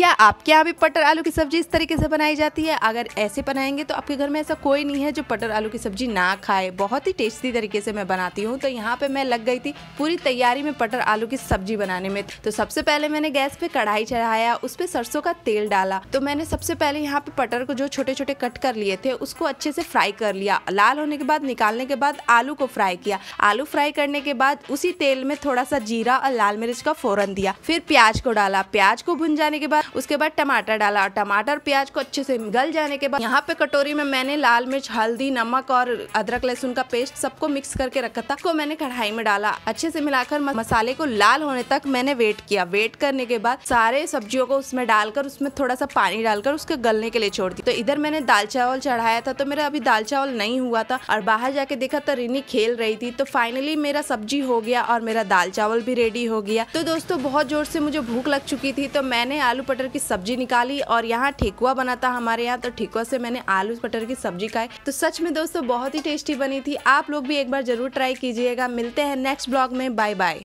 क्या आपके यहाँ भी पटर आलू की सब्जी इस तरीके से बनाई जाती है अगर ऐसे बनाएंगे तो आपके घर में ऐसा कोई नहीं है जो पटर आलू की सब्जी ना खाए बहुत ही टेस्टी तरीके से मैं बनाती हूँ तो यहाँ पे मैं लग गई थी पूरी तैयारी में पटर आलू की सब्जी बनाने में तो सबसे पहले मैंने गैस पे कढ़ाई चढ़ाया उस पर सरसों का तेल डाला तो मैंने सबसे पहले यहाँ पे पटर को जो छोटे छोटे कट कर लिए थे उसको अच्छे से फ्राई कर लिया लाल होने के बाद निकालने के बाद आलू को फ्राई किया आलू फ्राई करने के बाद उसी तेल में थोड़ा सा जीरा और लाल मिर्च का फोरन दिया फिर प्याज को डाला प्याज को भुन जाने के बाद उसके बाद टमाटर डाला टमाटर प्याज को अच्छे से गल जाने के बाद यहाँ पे कटोरी में मैंने लाल मिर्च हल्दी नमक और अदरक लहसुन का पेस्ट सबको मिक्स करके रखा था उसको मैंने कढ़ाई में डाला अच्छे से मिलाकर मसाले को लाल होने तक मैंने वेट किया वेट करने के बाद सारे सब्जियों को उसमें डालकर उसमें थोड़ा सा पानी डालकर उसके गलने के लिए छोड़ दी तो इधर मैंने दाल चावल चढ़ाया था तो मेरा अभी दाल चावल नहीं हुआ था और बाहर जाके देखा तो रिनी खेल रही थी तो फाइनली मेरा सब्जी हो गया और मेरा दाल चावल भी रेडी हो गया तो दोस्तों बहुत जोर से मुझे भूख लग चुकी थी तो मैंने आलू पटेल मटर की सब्जी निकाली और यहाँ ठेकुआ बना था हमारे यहाँ तो ठेकुआ से मैंने आलू मटर की सब्जी खाई तो सच में दोस्तों बहुत ही टेस्टी बनी थी आप लोग भी एक बार जरूर ट्राई कीजिएगा मिलते हैं नेक्स्ट ब्लॉग में बाय बाय